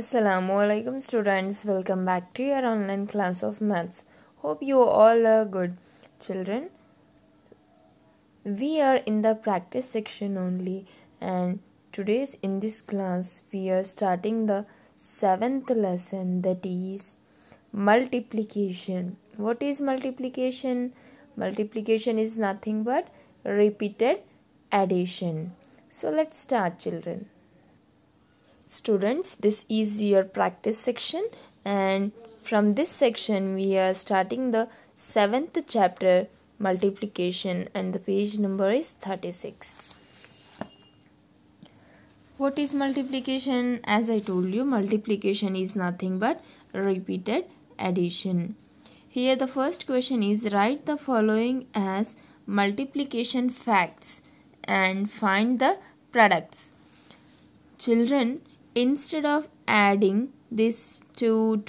Assalamualaikum students welcome back to your online class of maths hope you all are good children we are in the practice section only and today's in this class we are starting the seventh lesson that is multiplication what is multiplication multiplication is nothing but repeated addition so let's start children students this is your practice section and from this section we are starting the seventh chapter multiplication and the page number is 36 what is multiplication as i told you multiplication is nothing but repeated addition here the first question is write the following as multiplication facts and find the products children instead of adding this to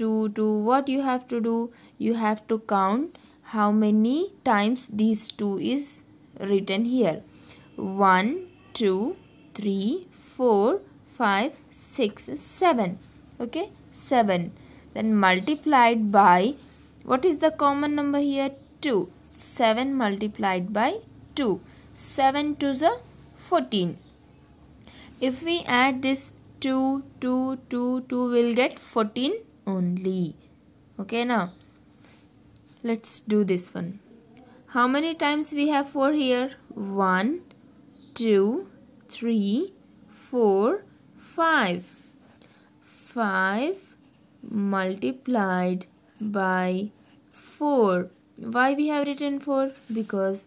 what you have to do you have to count how many times these two is written here 1 2 3 4 5 6 7 okay 7 then multiplied by what is the common number here 2 7 multiplied by 2 7 to the 14 if we add this 2 2 2 2 will get 14 only okay now let's do this one how many times we have 4 here 1 2 3 4 5 5 multiplied by 4 why we have written 4 because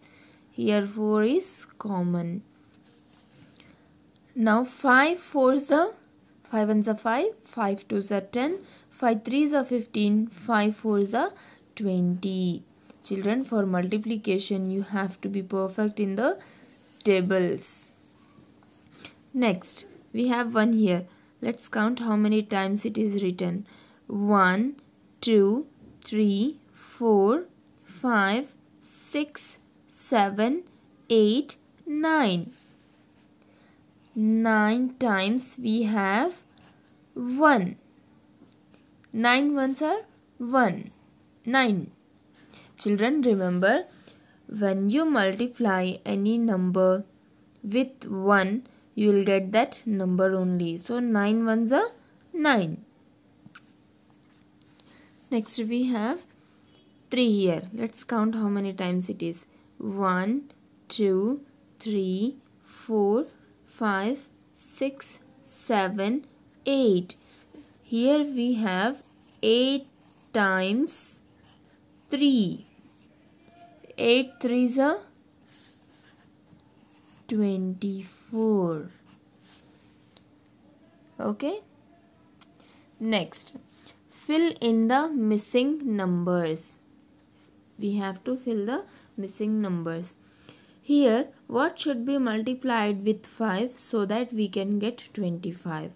here 4 is common now 5 for the 5 ones are 5, 5 twos are 10, 5 threes are 15, 5 fours are 20. Children, for multiplication, you have to be perfect in the tables. Next, we have 1 here. Let's count how many times it is written. 1, 2, 3, 4, 5, 6, 7, 8, 9. 9 times we have 1. 9 ones are 1. 9. Children remember when you multiply any number with 1 you will get that number only. So 9 ones are 9. Next we have 3 here. Let's count how many times it is. 1, 2, 3, 4, 5, 6, 7, 8. Here we have 8 times 3. 8 threes are 24. Okay. Next, fill in the missing numbers. We have to fill the missing numbers. Here what should be multiplied with 5 so that we can get 25.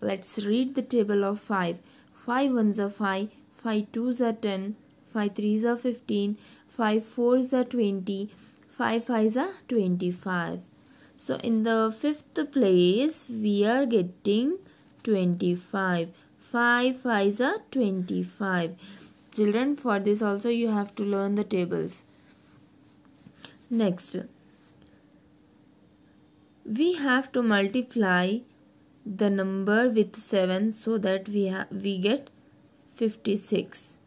Let's read the table of 5. 5 ones are 5, 5 twos are 10, 5 threes are 15, 5 fours are 20, 5 fives are 25. So in the fifth place we are getting 25. 5 fives are 25. Children for this also you have to learn the tables. Next, we have to multiply the number with 7 so that we, we get 56.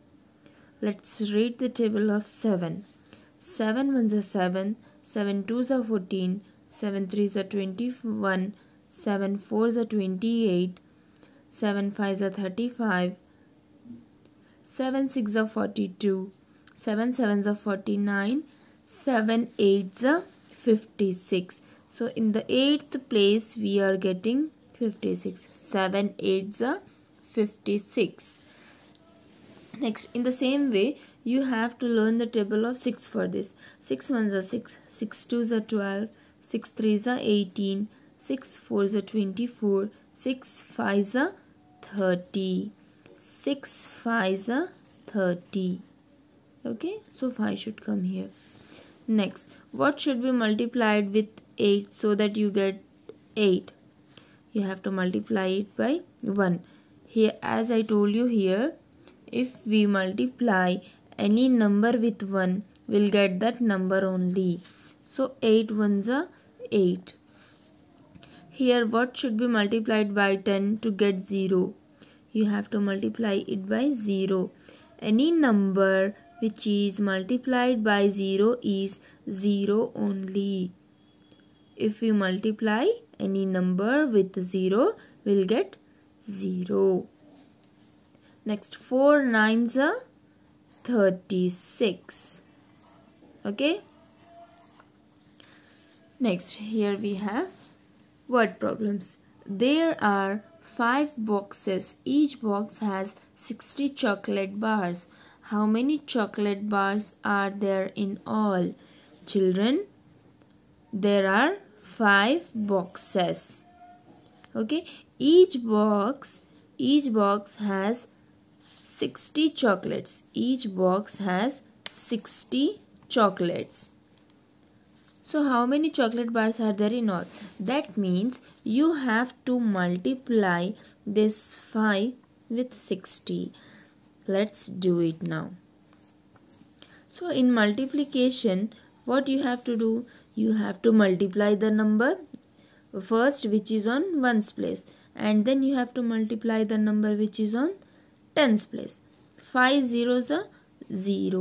Let's read the table of 7. 7 ones are 7, 7 twos are 14, 7 threes are 21, 7 fours are 28, 7 fives are 35, 7 sixes are 42, 7 sevens are 49, 7 8s 56 so in the eighth place we are getting 56 7 8s 56 next in the same way you have to learn the table of 6 for this 6 ones are 6 6 twos are 12 6 threes are 18 6 fours are 24 6 fives are 30 6 fives are 30 okay so 5 should come here Next, what should be multiplied with 8 so that you get 8? You have to multiply it by 1. Here, as I told you here, if we multiply any number with 1, we'll get that number only. So, 8 ones are 8. Here, what should be multiplied by 10 to get 0? You have to multiply it by 0. Any number which is multiplied by 0 is 0 only. If we multiply any number with 0, we'll get 0. Next, 4 nines are 36. Okay. Next, here we have word problems. There are 5 boxes. Each box has 60 chocolate bars. How many chocolate bars are there in all? Children, there are five boxes. Okay, each box, each box has 60 chocolates. Each box has 60 chocolates. So how many chocolate bars are there in all? That means you have to multiply this 5 with 60 let's do it now so in multiplication what you have to do you have to multiply the number first which is on ones place and then you have to multiply the number which is on tens place five zeros are 6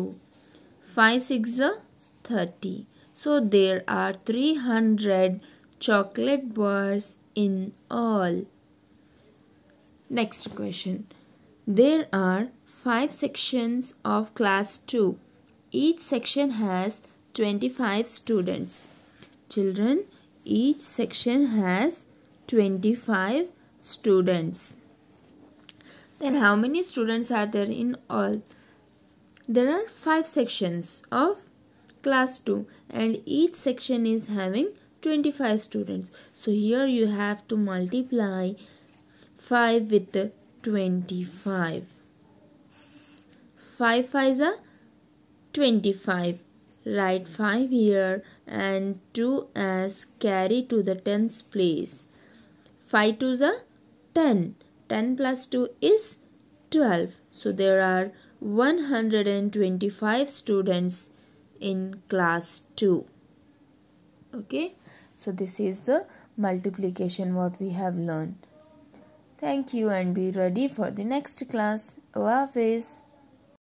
are thirty so there are 300 chocolate bars in all next question there are 5 sections of class 2. Each section has 25 students. Children, each section has 25 students. Then how many students are there in all? There are 5 sections of class 2 and each section is having 25 students. So here you have to multiply 5 with 25. 5 5 is 25 write 5 here and 2 as carry to the tens place 5 to the 10 10 plus 2 is 12 so there are 125 students in class 2 okay so this is the multiplication what we have learned thank you and be ready for the next class Love is.